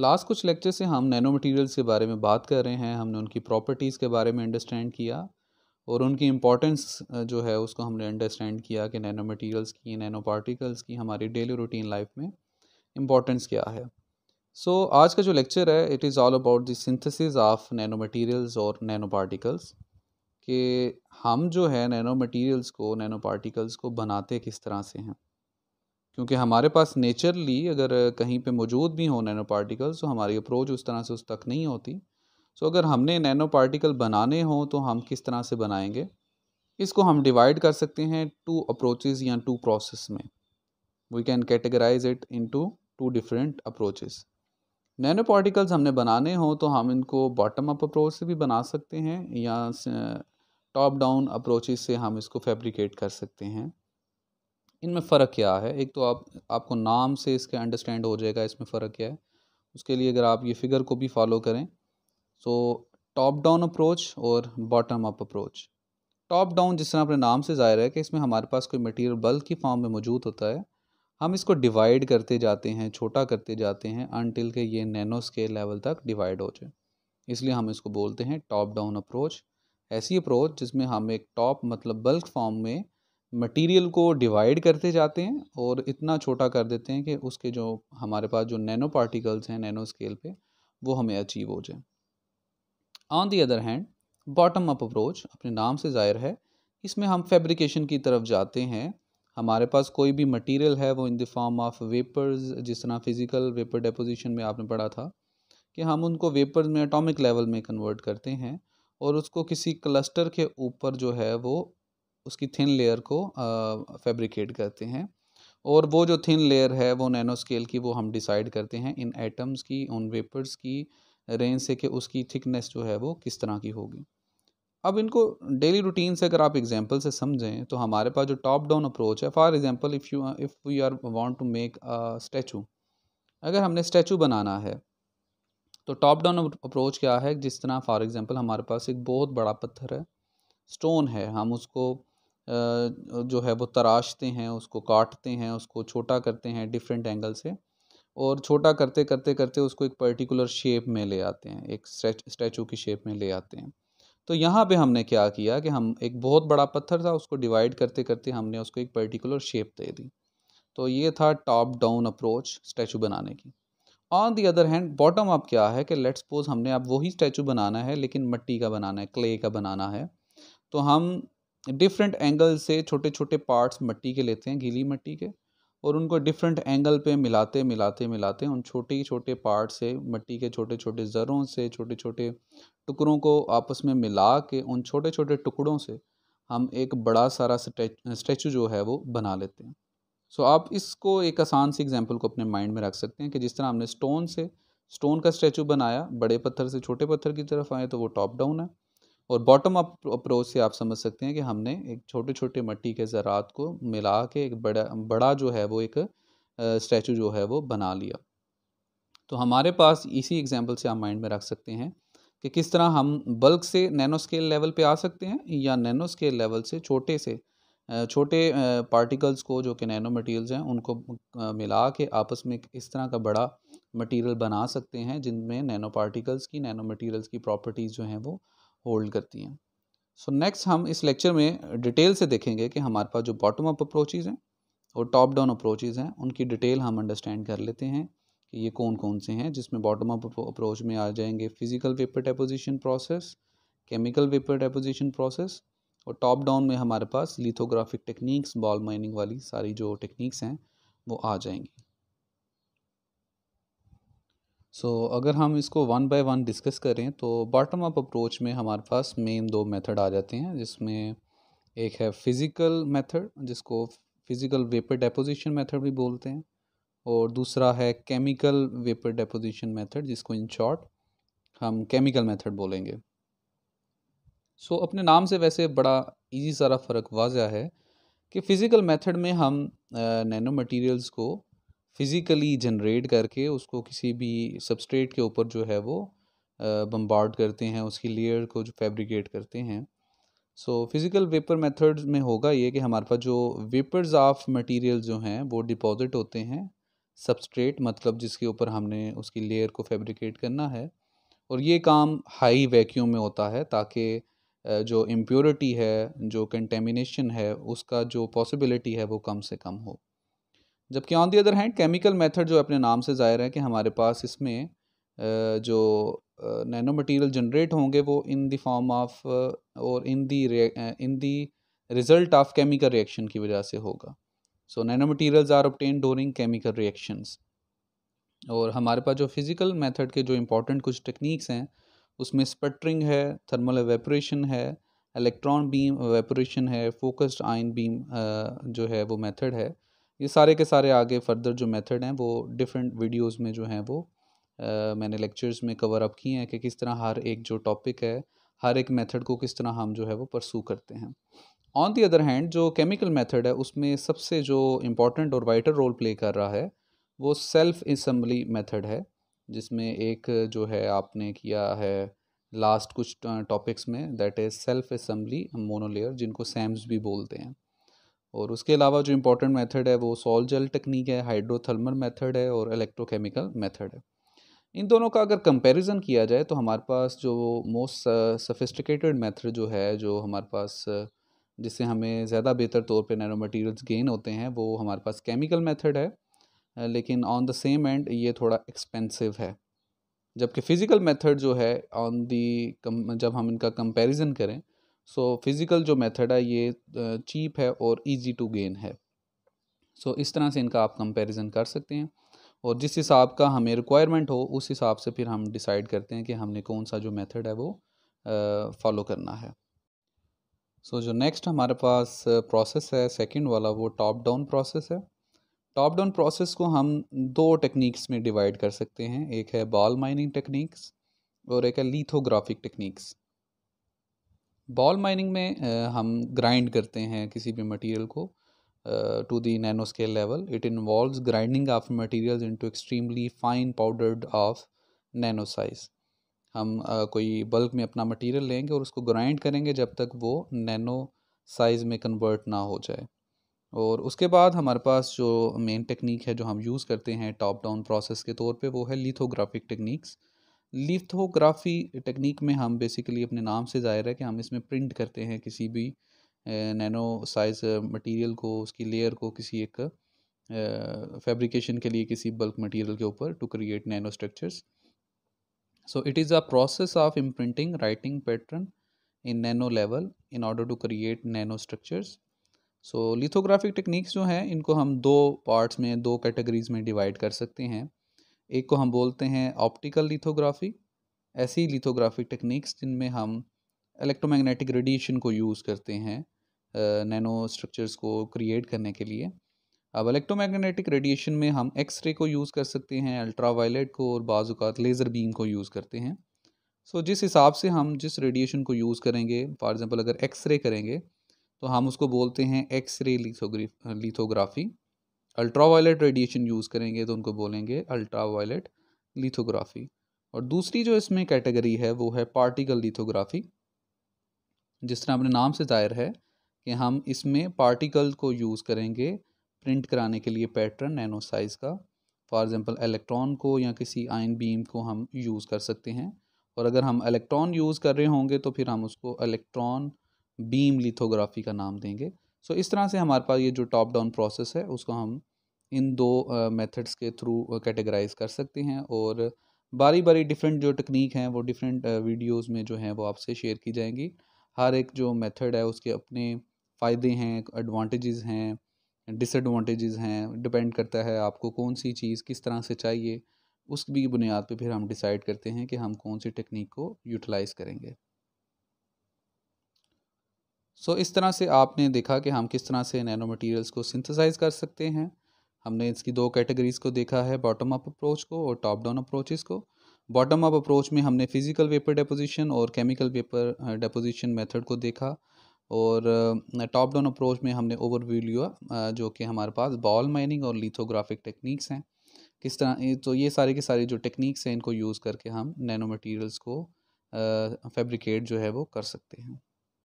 last कुछ lecture से हम नैनो मटेरियल्स के बारे में बात कर रहे हैं हमने उनकी प्रॉपर्टीज़ के बारे में अंडरस्टैंड किया और उनकी इम्पॉर्टेंस जो है उसको हमने अंडरस्टैंड किया कि नैनो मटेरियल्स की नैनो पार्टिकल्स की हमारी डेली रूटीन लाइफ में इम्पॉर्टेंस क्या है सो so, आज का जो लेक्चर है it is all about the synthesis of nano materials और नैनो पार्टिकल्स कि हम जो है नैनो मटेरियल्स को नैनो पार्टिकल्स को बनाते किस तरह से हैं क्योंकि हमारे पास नेचरली अगर कहीं पे मौजूद भी हों नैनो पार्टिकल्स तो हमारी अप्रोच उस तरह से उस तक नहीं होती सो अगर हमने नैनो पार्टिकल बनाने हों तो हम किस तरह से बनाएंगे इसको हम डिवाइड कर सकते हैं टू अप्रोचेस या टू प्रोसेस में we can categorise it into two different approaches nano particles हमने बनाने हों तो हम इनको बॉटम अप अप्रोच से भी बना सकते हैं या टॉप डाउन अप्रोचेस से हम इसको फैब्रिकेट कर सकते हैं इनमें फ़र्क क्या है एक तो आप आपको नाम से इसके अंडरस्टैंड हो जाएगा इसमें फ़र्क क्या है उसके लिए अगर आप ये फिगर को भी फॉलो करें सो टॉप डाउन अप्रोच और bottom up approach top down जिस तरह अपने नाम से ज़ाहिर है कि इसमें हमारे पास कोई मटेरियल बल्क की फॉर्म में मौजूद होता है हम इसको डिवाइड करते जाते हैं छोटा करते जाते हैं अनटिल के ये नैनो स्केल लेवल तक डिवाइड हो जाए इसलिए हम इसको बोलते हैं टॉप डाउन अप्रोच ऐसी अप्रोच जिसमें हम एक टॉप मतलब बल्क फॉर्म में मटेरियल को डिवाइड करते जाते हैं और इतना छोटा कर देते हैं कि उसके जो हमारे पास जो नैनो पार्टिकल्स हैं नैनो स्केल पे वो हमें अचीव हो जाए on the other hand bottom up approach अपने नाम से ज़ाहिर है इसमें हम फैब्रिकेशन की तरफ जाते हैं हमारे पास कोई भी मटेरियल है वो in the form of vapours जिस तरह फिज़िकल वेपर डेपोजिशन में आपने पढ़ा था कि हम उनको वेपर्स में एटॉमिक लेवल में कन्वर्ट करते हैं और उसको किसी क्लस्टर के ऊपर जो है वो उसकी थिन लेयर को फैब्रिकेट करते हैं और वो जो थिन लेयर है वो नैनो स्केल की वो हम डिसाइड करते हैं इन एटम्स की उन वेपर्स की रेंज से कि उसकी थिकनेस जो है वो किस तरह की होगी अब इनको डेली रूटीन से अगर आप एग्जांपल से समझें तो हमारे पास जो टॉप डाउन अप्रोच है for example if you if we are want to make statue अगर हमने स्टैचू बनाना है तो टॉप डाउन अप्रोच क्या है जिस तरह फॉर एग्ज़ाम्पल हमारे पास एक बहुत बड़ा पत्थर है स्टोन है हम उसको जो है वो तराशते हैं उसको काटते हैं उसको छोटा करते हैं डिफरेंट एंगल से और छोटा करते करते करते उसको एक पर्टिकुलर शेप में ले आते हैं एक स्टैचू की शेप में ले आते हैं तो यहाँ पे हमने क्या किया कि हम एक बहुत बड़ा पत्थर था उसको डिवाइड करते करते हमने उसको एक पर्टिकुलर शेप दे दी तो ये था टॉप डाउन अप्रोच स्टैचू बनाने की on the other hand bottom up क्या है कि लेट्स सपोज हमने अब वही स्टैचू बनाना है लेकिन मट्टी का बनाना है क्ले का बनाना है तो हम डिफरेंट एंगल से छोटे छोटे पार्ट्स मिट्टी के लेते हैं गीली मिट्टी के और उनको डिफरेंट एंगल पे मिलाते मिलाते मिलाते उन छोटे छोटे पार्ट से मिट्टी के छोटे छोटे ज़रों से छोटे छोटे टुकड़ों को आपस में मिला के उन छोटे छोटे टुकड़ों से हम एक बड़ा सारा स्टैचू जो है वो बना लेते हैं सो so, आप इसको एक आसान सी एग्जांपल को अपने माइंड में रख सकते हैं कि जिस तरह हमने स्टोन से स्टोन का स्टैचू बनाया बड़े पत्थर से छोटे पत्थर की तरफ आए तो वो टॉप डाउन है और बॉटम अप अप्रोच से आप समझ सकते हैं कि हमने एक छोटे छोटे मट्टी के ज़रात को मिला के एक बड़ा बड़ा जो है वो एक स्टैचू जो है वो बना लिया तो हमारे पास इसी एग्जाम्पल से आप माइंड में रख सकते हैं कि किस तरह हम बल्क से नैनो स्केल लेवल पे आ सकते हैं या नैनो स्केल लेवल से छोटे से छोटे पार्टिकल्स को जो कि नैनो मटेरियल्स हैं उनको मिला के आपस में इस तरह का बड़ा मटेरियल बना सकते हैं जिनमें नैनो पार्टिकल्स की नैनो मटेरियल्स की प्रॉपर्टीज़ जो हैं वो होल्ड करती हैं सो नेक्स्ट हम इस लेक्चर में डिटेल से देखेंगे कि हमारे पास जो बॉटम अप अप्रोचेज़ हैं और टॉप डाउन अप्रोचेज़ हैं उनकी डिटेल हम अंडरस्टैंड कर लेते हैं कि ये कौन कौन से हैं जिसमें बॉटम अप अप्रोच में आ जाएंगे physical vapour deposition process chemical vapour deposition process और टॉप डाउन में हमारे पास लिथोग्राफिक टेक्निक्स बॉल माइनिंग वाली सारी जो टेक्निक्स हैं वो आ जाएंगी सो so, अगर हम इसको वन बाय वन डिस्कस करें तो बॉटम अप अप्रोच में हमारे पास मेन दो मेथड आ जाते हैं जिसमें एक है फिज़िकल मेथड जिसको फिज़िकल वेपर डेपोजिशन मेथड भी बोलते हैं और दूसरा है केमिकल वेपर डेपोजिशन मेथड जिसको इन शॉर्ट हम केमिकल मेथड बोलेंगे सो so, अपने नाम से वैसे बड़ा इजी सारा फ़र्क वाजह है कि फ़िज़िकल मेथड में हम नैनो मटेरियल्स को फिज़िकली जनरेट करके उसको किसी भी सबस्ट्रेट के ऊपर जो है वो बम्बार्ड करते हैं उसकी लेयर को जो फैब्रिकेट करते हैं सो फिज़िकल वेपर मेथड में होगा ये कि हमारे पास जो वेपर्स ऑफ मटेरियल जो हैं वो डिपॉजिट होते हैं सबस्ट्रेट मतलब जिसके ऊपर हमने उसकी लेयर को फैब्रिकेट करना है और ये काम हाई वैक्यूम में होता है ताकि जो इम्प्योरिटी है जो कंटेमिनेशन है उसका जो पॉसिबिलिटी है वो कम से कम हो जबकि on the other hand chemical method जो अपने नाम से ज़ाहिर है कि हमारे पास इसमें जो नैनो मटेरियल जनरेट होंगे वो इन द फॉर्म ऑफ और in the in the result of chemical reaction की वजह से होगा so nano materials are obtain during chemical reactions और हमारे पास जो फिज़िकल मेथड के जो इम्पोर्टेंट कुछ टेक्निक्स हैं उसमें स्पटरिंग है थर्मल एवेपोरेशन है इलेक्ट्रॉन बीम एवेपोरेशन है फोकस्ड आयन बीम जो है वो मेथड है ये सारे के सारे आगे फर्दर जो मेथड हैं वो डिफरेंट वीडियोस में जो हैं वो आ, मैंने लेक्चर्स में कवर अप किए हैं कि किस तरह हर एक जो टॉपिक है हर एक मेथड को किस तरह हम जो है वो परसू करते हैं ऑन दी अदर हैंड जो केमिकल मेथड है उसमें सबसे जो इम्पॉर्टेंट और वाइटल रोल प्ले कर रहा है वो सेल्फ इसम्बली मेथड है जिसमें एक जो है आपने किया है लास्ट कुछ टॉपिक्स में that is self assembly monolayer जिनको सैम्स भी बोलते हैं और उसके अलावा जो इम्पोर्टेंट मेथड है वो सॉल जेल टेक्निक है हाइड्रोथर्मल मेथड है और इलेक्ट्रोकेमिकल मेथड है इन दोनों का अगर कंपैरिजन किया जाए तो हमारे पास जो मोस्ट सफिस्टिकेटेड मेथड जो है जो हमारे पास uh, जिससे हमें ज़्यादा बेहतर तौर पे नैनो मटेरियल्स गेन होते हैं वो हमारे पास केमिकल मेथड है लेकिन ऑन द सेम एंड ये थोड़ा एक्सपेंसिव है जबकि फ़िज़िकल मेथड जो है ऑन दी जब हम इनका कंपैरिजन करें सो फिज़िकल जो मेथड है ये चीप है और इजी टू गेन है सो so, इस तरह से इनका आप कंपैरिजन कर सकते हैं और जिस हिसाब का हमें रिक्वायरमेंट हो उस हिसाब से फिर हम डिसाइड करते हैं कि हमने कौन सा जो मेथड है वो फॉलो करना है सो so, जो नेक्स्ट हमारे पास प्रोसेस है सेकंड वाला वो टॉप डाउन प्रोसेस है टॉप डाउन प्रोसेस को हम दो टेक्निक्स में डिवाइड कर सकते हैं एक है बॉल माइनिंग टेक्निक्स और एक है लीथोग्राफिक टेक्निक्स बॉल माइनिंग में हम ग्राइंड करते हैं किसी भी मटेरियल को to the nano scale level it involve grinding of material into extremely fine powdered of nano size हम कोई बल्क में अपना मटेरियल लेंगे और उसको ग्राइंड करेंगे जब तक वो नैनो साइज़ में कन्वर्ट ना हो जाए और उसके बाद हमारे पास जो मेन टेक्निक है जो हम यूज़ करते हैं टॉप डाउन प्रोसेस के तौर पे वो है लिथोग्राफिक टेक्निक्स लिथोग्राफी टेक्निक में हम बेसिकली अपने नाम से ज़ाहिर है कि हम इसमें प्रिंट करते हैं किसी भी नैनो साइज मटेरियल को उसकी लेयर को किसी एक फैब्रिकेशन के लिए किसी बल्क मटेरियल के ऊपर to create nano structures so it is a process of imprinting writing pattern in nano level in order to create nano structures so lithographic techniques जो हैं इनको हम दो पार्ट्स में दो कैटेगरीज में डिवाइड कर सकते हैं एक को हम बोलते हैं ऑप्टिकल लिथोग्राफी ऐसी लिथोग्राफी टेक्निक्स जिनमें हम इलेक्ट्रोमैग्नेटिक रेडिएशन को यूज़ करते हैं नैनो स्ट्रक्चर्स को क्रिएट करने के लिए अब इलेक्ट्रोमैग्नेटिक रेडिएशन में हम एक्सरे को यूज़ कर सकते हैं अल्ट्रावायलेट को और बाज़ात लेज़र बीम को यूज़ करते हैं सो so, जिस हिसाब से हम जिस रेडिएशन को यूज़ करेंगे फॉर एग्ज़ाम्पल अगर एक्सरे करेंगे तो हम उसको बोलते हैं X-ray lithography lithography ultra violet radiation use करेंगे तो उनको बोलेंगे अल्ट्रा वायलेट लिथोग्राफी और दूसरी जो इसमें कैटेगरी है वो है पार्टिकल लिथोग्राफी जिस तरह अपने नाम से जाहिर है कि हम इसमें पार्टिकल को यूज़ करेंगे प्रिंट कराने के लिए पैटर्न नैनो साइज़ का फॉर एग्ज़ाम्पल इलेक्ट्रॉन को या किसी आयन बीम को हम यूज़ कर सकते हैं और अगर हम इलेक्ट्रॉन यूज़ कर रहे होंगे तो फिर हम उसको इलेक्ट्रॉन बीम लिथोग्राफी का नाम देंगे सो so, इस तरह से हमारे पास ये जो टॉप डाउन प्रोसेस है उसको हम इन दो मेथड्स uh, के थ्रू कैटेगराइज कर सकते हैं और बारी बारी डिफरेंट जो टेक्निक हैं वो डिफरेंट वीडियोस में जो हैं वो आपसे शेयर की जाएंगी हर एक जो मेथड है उसके अपने फ़ायदे हैं एडवांटेजेस हैं डिसएडवांटेजेस हैं डिपेंड करता है आपको कौन सी चीज़ किस तरह से चाहिए उस भी बुनियाद पे फिर हम डिसाइड करते हैं कि हम कौन सी टेक्निक को यूटिलाइज़ करेंगे सो so, इस तरह से आपने देखा कि हम किस तरह से नैनो मटेरियल्स को सिंथेसाइज कर सकते हैं हमने इसकी दो कैटेगरीज़ को देखा है बॉटम अप अप्रोच को और टॉप डाउन अप्रोचेस को बॉटम अप अप्रोच में हमने फिज़िकल वेपर डेपोजिशन और केमिकल वेपर डेपोजिशन मेथड को देखा और टॉप डाउन अप्रोच में हमने ओवरव्यू लिया uh, जो कि हमारे पास बॉल माइनिंग और लिथोग्राफिक टेक्निक्स हैं किस तरह तो ये सारे के सारे जो टेक्निक्स हैं इनको यूज़ करके हम नैनो मटीरियल्स को फैब्रिकेट uh, जो है वो कर सकते हैं